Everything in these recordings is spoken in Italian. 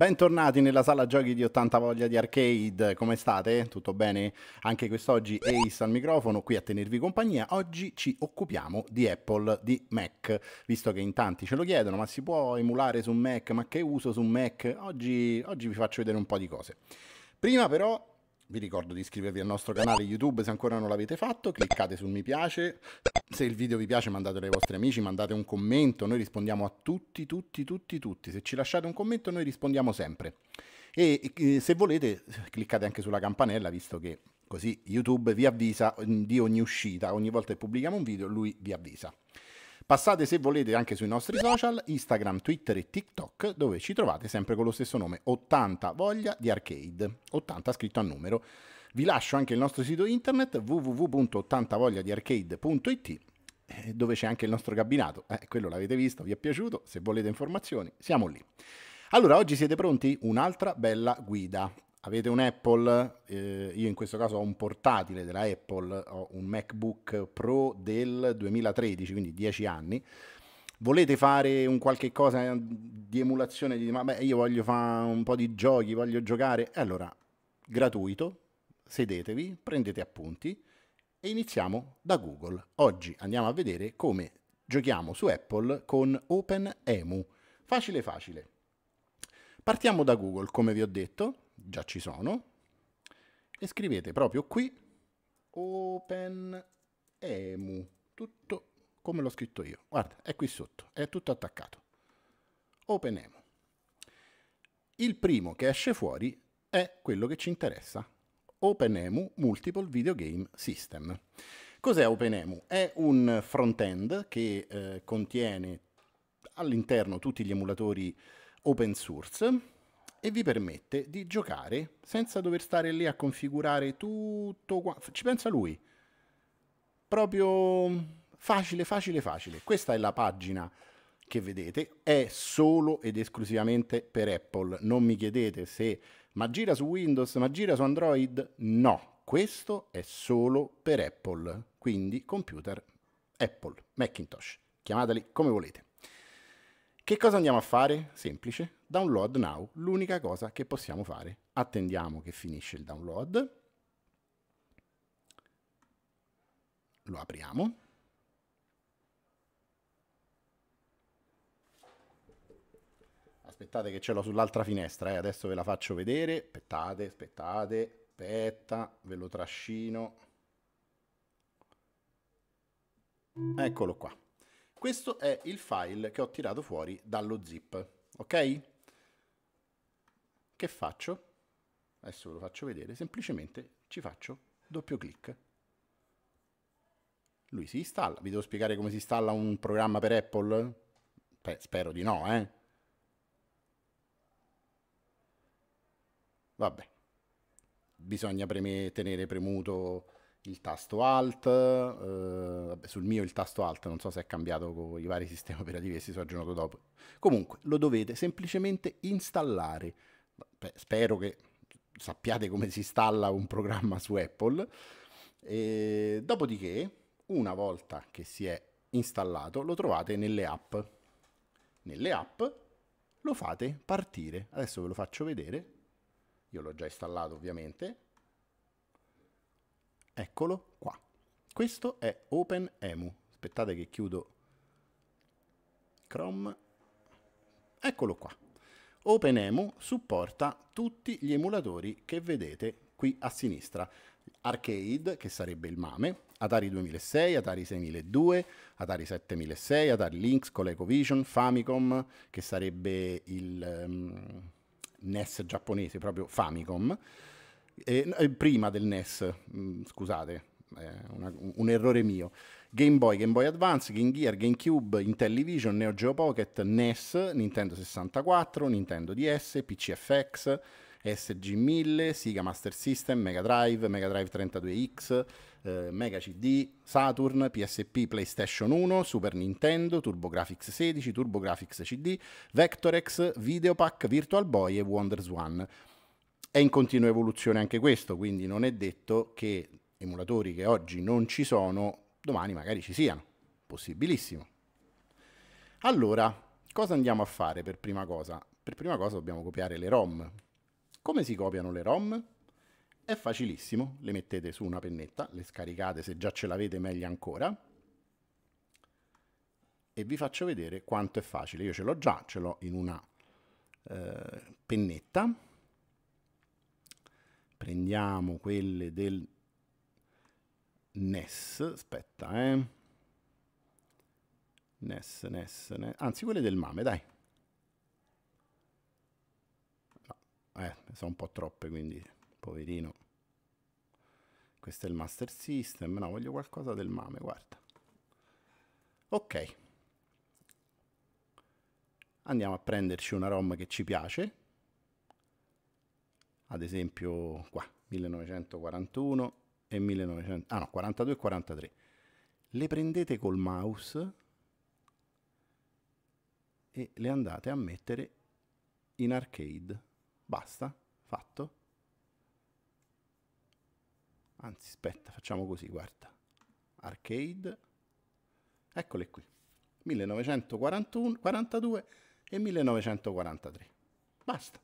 Bentornati nella sala giochi di 80 voglia di arcade, come state? Tutto bene? Anche quest'oggi Ace al microfono, qui a tenervi compagnia. Oggi ci occupiamo di Apple, di Mac, visto che in tanti ce lo chiedono, ma si può emulare su Mac? Ma che uso su Mac? Oggi, oggi vi faccio vedere un po' di cose. Prima però vi ricordo di iscrivervi al nostro canale YouTube se ancora non l'avete fatto, cliccate sul mi piace, se il video vi piace mandatelo ai vostri amici, mandate un commento, noi rispondiamo a tutti, tutti, tutti, tutti. Se ci lasciate un commento noi rispondiamo sempre. E se volete cliccate anche sulla campanella, visto che così YouTube vi avvisa di ogni uscita, ogni volta che pubblichiamo un video lui vi avvisa. Passate se volete anche sui nostri social, Instagram, Twitter e TikTok, dove ci trovate sempre con lo stesso nome, 80 voglia di arcade, 80 scritto a numero. Vi lascio anche il nostro sito internet www.80vogliadiarcade.it eh, dove c'è anche il nostro cabinato. Eh, quello l'avete visto, vi è piaciuto, se volete informazioni siamo lì. Allora, oggi siete pronti? Un'altra bella guida avete un Apple, eh, io in questo caso ho un portatile della Apple, ho un MacBook Pro del 2013, quindi 10 anni. Volete fare un qualche cosa di emulazione? di, ma beh, io voglio fare un po' di giochi, voglio giocare. E allora, gratuito, sedetevi, prendete appunti e iniziamo da Google. Oggi andiamo a vedere come giochiamo su Apple con OpenEMU. Facile facile. Partiamo da Google, come vi ho detto già ci sono, e scrivete proprio qui OpenEMU, tutto come l'ho scritto io. Guarda, è qui sotto, è tutto attaccato. OpenEMU. Il primo che esce fuori è quello che ci interessa, OpenEMU Multiple Video Game System. Cos'è OpenEMU? È un front-end che eh, contiene all'interno tutti gli emulatori open source e vi permette di giocare senza dover stare lì a configurare tutto qua. Ci pensa lui. Proprio facile, facile, facile. Questa è la pagina che vedete, è solo ed esclusivamente per Apple. Non mi chiedete se ma gira su Windows, ma gira su Android. No, questo è solo per Apple, quindi computer Apple, Macintosh. Chiamateli come volete. Che cosa andiamo a fare? Semplice, download now, l'unica cosa che possiamo fare. Attendiamo che finisce il download. Lo apriamo. Aspettate che ce l'ho sull'altra finestra, eh. adesso ve la faccio vedere. Aspettate, aspettate, aspetta, ve lo trascino. Eccolo qua. Questo è il file che ho tirato fuori dallo zip, ok? Che faccio? Adesso ve lo faccio vedere, semplicemente ci faccio doppio clic. Lui si installa, vi devo spiegare come si installa un programma per Apple? Beh, spero di no, eh? Vabbè, bisogna preme, tenere premuto il tasto Alt, eh, sul mio il tasto Alt, non so se è cambiato con i vari sistemi operativi che si sono aggiornati dopo. Comunque lo dovete semplicemente installare. Beh, spero che sappiate come si installa un programma su Apple. E dopodiché, una volta che si è installato, lo trovate nelle app. Nelle app lo fate partire. Adesso ve lo faccio vedere. Io l'ho già installato ovviamente Eccolo qua. Questo è OpenEMU. Aspettate che chiudo Chrome. Eccolo qua. OpenEMU supporta tutti gli emulatori che vedete qui a sinistra. Arcade, che sarebbe il MAME, Atari 2006, Atari 6002, Atari 7006, Atari Lynx, ColecoVision, Famicom, che sarebbe il um, ehm, NES giapponese, proprio Famicom. Eh, eh, prima del NES, mh, mm, scusate, eh, una, un errore mio. Game Boy, Game Boy Advance, Game Gear, GameCube, Intellivision, Neo Geo Pocket, NES, Nintendo 64, Nintendo DS, PCFX, SG1000, Sega Master System, Mega Drive, Mega Drive 32X, eh, Mega CD, Saturn, PSP, PlayStation 1, Super Nintendo, TurboGrafx 16, TurboGrafx CD, Vectorex, Videopack, Virtual Boy e Wonders One. È in continua evoluzione anche questo, quindi non è detto che emulatori che oggi non ci sono, domani magari ci siano. Possibilissimo. Allora, cosa andiamo a fare per prima cosa? Per prima cosa dobbiamo copiare le ROM. Come si copiano le ROM? È facilissimo, le mettete su una pennetta, le scaricate se già ce l'avete meglio ancora e vi faccio vedere quanto è facile. Io ce l'ho già, ce l'ho in una eh, pennetta prendiamo quelle del NES, aspetta, eh. NES, NES, NES, anzi quelle del MAME, dai. No, eh, sono un po' troppe, quindi, poverino. Questo è il Master System, no, voglio qualcosa del MAME, guarda. Ok. Andiamo a prenderci una ROM che ci piace, ad esempio qua, 1941 e 1900, ah no, 42 e 43. Le prendete col mouse e le andate a mettere in arcade. Basta, fatto. Anzi, aspetta, facciamo così, guarda. Arcade. Eccole qui. 1941, 42 e 1943. Basta.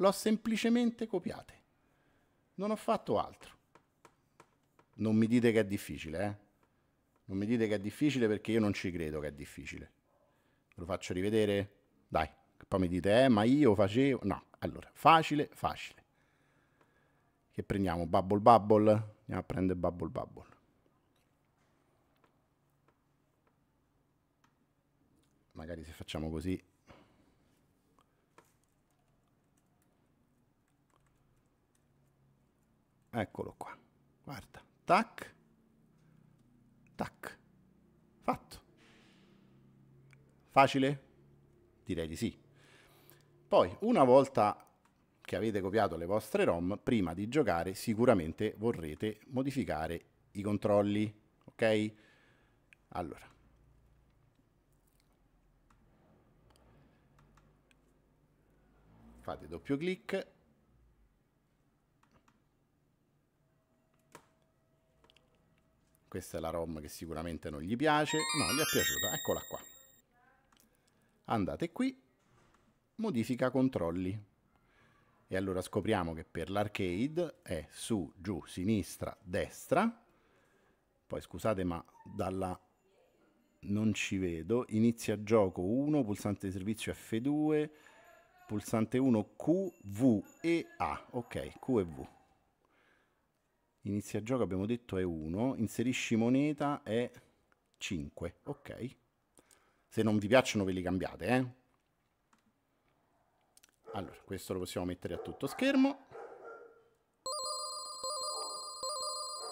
L'ho semplicemente copiate. Non ho fatto altro. Non mi dite che è difficile, eh? Non mi dite che è difficile perché io non ci credo che è difficile. Ve lo faccio rivedere? Dai, che poi mi dite, eh, ma io facevo... No, allora, facile, facile. Che prendiamo? Bubble Bubble? Andiamo a prendere Bubble Bubble. Magari se facciamo così Eccolo qua. Guarda. Tac. Tac. Fatto. Facile? Direi di sì. Poi, una volta che avete copiato le vostre ROM, prima di giocare sicuramente vorrete modificare i controlli, ok? Allora. Fate doppio clic questa è la ROM che sicuramente non gli piace. No, gli è piaciuta, eccola qua. Andate qui, modifica controlli. E allora scopriamo che per l'arcade è su, giù, sinistra, destra. Poi scusate ma dalla non ci vedo. Inizia gioco 1, pulsante di servizio F2, pulsante 1 Q, V e A. Ok, Q e V. Inizia gioco, abbiamo detto è 1. Inserisci moneta è 5. Ok. Se non vi piacciono ve li cambiate, eh. Allora, questo lo possiamo mettere a tutto schermo.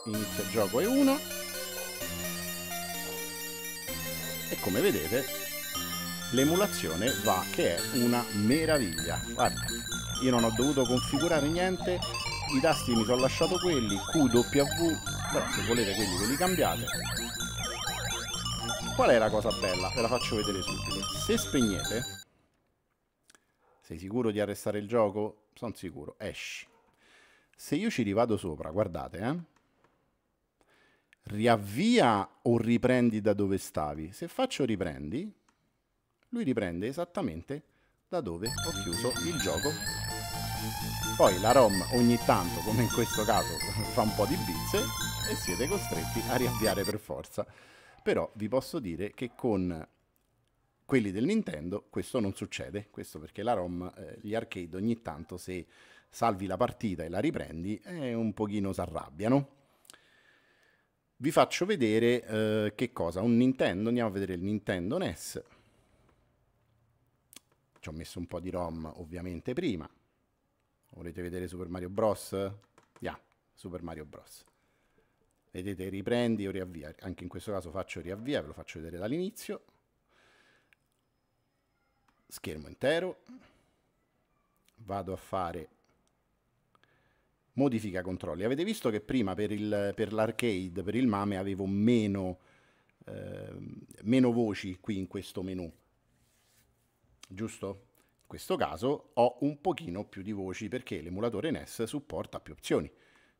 Inizia gioco è 1. E come vedete l'emulazione va che è una meraviglia. Guarda, io non ho dovuto configurare niente, i tasti mi sono lasciato quelli QW però se volete quelli ve li cambiate qual è la cosa bella? ve la faccio vedere subito se spegnete sei sicuro di arrestare il gioco? sono sicuro, esci se io ci rivado sopra, guardate eh riavvia o riprendi da dove stavi? Se faccio riprendi, lui riprende esattamente da dove ho chiuso il gioco. Poi la ROM ogni tanto, come in questo caso, fa un po' di bizze e siete costretti a riavviare per forza. Però vi posso dire che con quelli del Nintendo questo non succede, questo perché la ROM, eh, gli arcade ogni tanto se salvi la partita e la riprendi eh, un pochino arrabbiano. Vi faccio vedere eh, che cosa, un Nintendo, andiamo a vedere il Nintendo NES. Ci ho messo un po' di ROM ovviamente prima, Volete vedere Super Mario Bros? yeah, Super Mario Bros. Vedete, riprendi o riavvia. Anche in questo caso faccio riavvia, ve lo faccio vedere dall'inizio. Schermo intero. Vado a fare modifica controlli. Avete visto che prima per, il, per l'arcade, per il MAME, avevo meno, eh, meno voci qui in questo menu. Giusto? questo caso ho un pochino più di voci perché l'emulatore NES supporta più opzioni.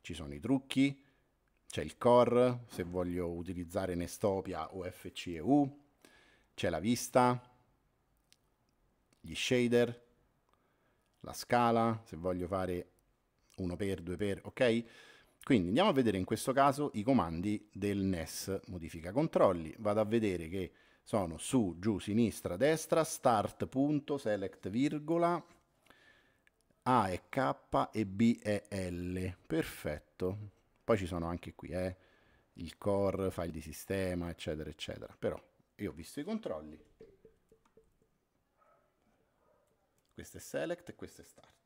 Ci sono i trucchi, c'è il core, se voglio utilizzare Nestopia o FCEU, c'è la vista, gli shader, la scala, se voglio fare 1x, 2x, ok? Quindi andiamo a vedere in questo caso i comandi del NES, modifica controlli, vado a vedere che sono su, giù, sinistra, destra, start punto, select virgola, A e K e B e L. Perfetto. Poi ci sono anche qui eh, il core, file di sistema, eccetera, eccetera. Però io ho visto i controlli. Questo è select e questo è start.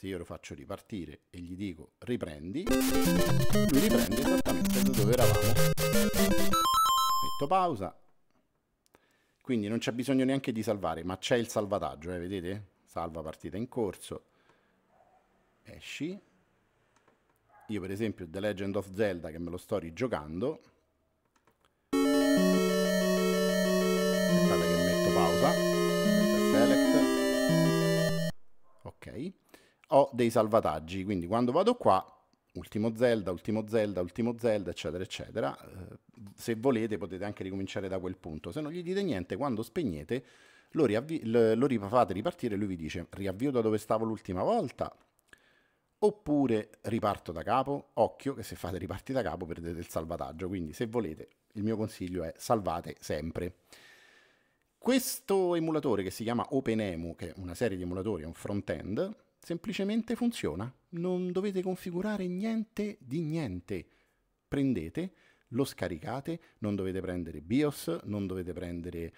se io lo faccio ripartire e gli dico riprendi, lui riprende esattamente da dove eravamo. Metto pausa, quindi non c'è bisogno neanche di salvare, ma c'è il salvataggio, eh, vedete? Salva partita in corso, esci. Io per esempio The Legend of Zelda che me lo sto rigiocando. Aspettate che metto pausa. Select. Ok ho dei salvataggi, quindi quando vado qua, ultimo Zelda, ultimo Zelda, ultimo Zelda, eccetera, eccetera, eh, se volete potete anche ricominciare da quel punto, se non gli dite niente, quando spegnete lo, lo fate ripartire e lui vi dice riavvio da dove stavo l'ultima volta, oppure riparto da capo, occhio che se fate riparti da capo perdete il salvataggio, quindi se volete il mio consiglio è salvate sempre. Questo emulatore che si chiama OpenEMU, che è una serie di emulatori, è un front-end, Semplicemente funziona, non dovete configurare niente di niente. Prendete, lo scaricate, non dovete prendere BIOS, non dovete prendere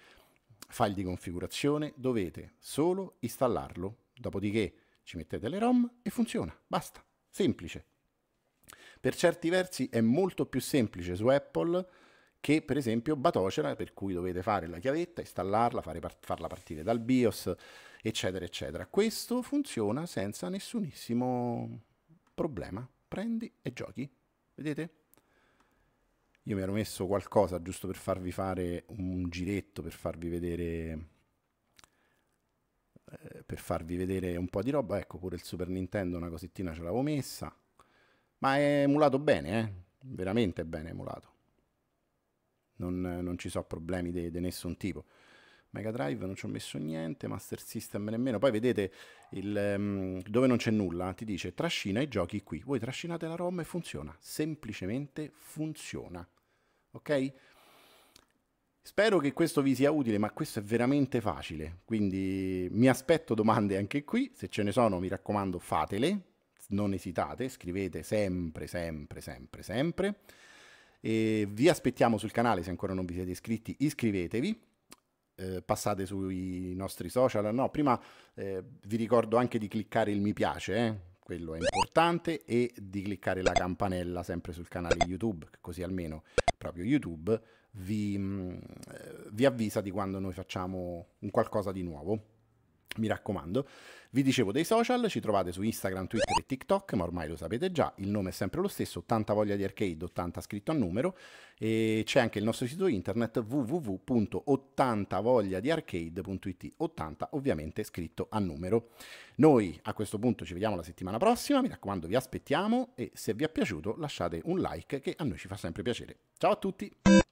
file di configurazione, dovete solo installarlo. Dopodiché ci mettete le ROM e funziona, basta, semplice. Per certi versi è molto più semplice su Apple che per esempio Batocera, per cui dovete fare la chiavetta, installarla, fare, farla partire dal BIOS, eccetera, eccetera. Questo funziona senza nessunissimo problema. Prendi e giochi. Vedete? Io mi ero messo qualcosa giusto per farvi fare un giretto, per farvi vedere eh, per farvi vedere un po' di roba, ecco pure il Super Nintendo una cosettina ce l'avevo messa, ma è emulato bene, eh? veramente bene emulato, non, non ci sono problemi di nessun tipo. Mega Drive non ci ho messo niente, Master System nemmeno. Poi vedete il, um, dove non c'è nulla, ti dice trascina i giochi qui. Voi trascinate la ROM e funziona, semplicemente funziona. Ok? Spero che questo vi sia utile, ma questo è veramente facile, quindi mi aspetto domande anche qui, se ce ne sono mi raccomando fatele, non esitate, scrivete sempre, sempre, sempre, sempre. E vi aspettiamo sul canale se ancora non vi siete iscritti, iscrivetevi eh, passate sui nostri social. No, prima eh, vi ricordo anche di cliccare il mi piace, eh? quello è importante, e di cliccare la campanella sempre sul canale YouTube, così almeno proprio YouTube vi, mm, eh, vi avvisa di quando noi facciamo un qualcosa di nuovo. Mi raccomando, vi dicevo dei social, ci trovate su Instagram, Twitter e TikTok, ma ormai lo sapete già, il nome è sempre lo stesso, 80 voglia di arcade, 80 scritto a numero, e c'è anche il nostro sito internet www.80vogliadiarcade.it, 80 ovviamente scritto a numero. Noi a questo punto ci vediamo la settimana prossima, mi raccomando vi aspettiamo e se vi è piaciuto lasciate un like che a noi ci fa sempre piacere. Ciao a tutti!